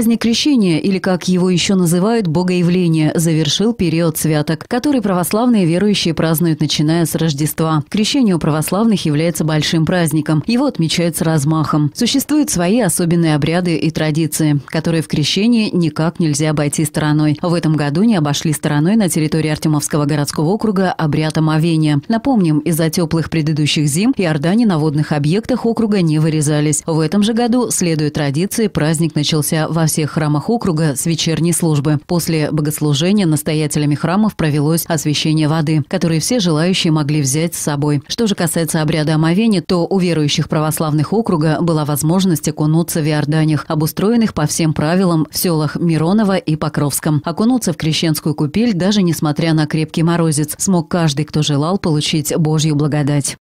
Праздник Крещения, или как его еще называют, Богоявление, завершил период святок, который православные верующие празднуют, начиная с Рождества. Крещение у православных является большим праздником. Его отмечают с размахом. Существуют свои особенные обряды и традиции, которые в крещении никак нельзя обойти стороной. В этом году не обошли стороной на территории Артемовского городского округа обряд омовения. Напомним, из-за теплых предыдущих зим иордане на водных объектах округа не вырезались. В этом же году, следуя традиции, праздник начался во всех храмах округа с вечерней службы. После богослужения настоятелями храмов провелось освящение воды, которые все желающие могли взять с собой. Что же касается обряда омовения, то у верующих православных округа была возможность окунуться в Иорданиях, обустроенных по всем правилам в селах Миронова и Покровском. Окунуться в крещенскую купель, даже несмотря на крепкий морозец, смог каждый, кто желал получить Божью благодать.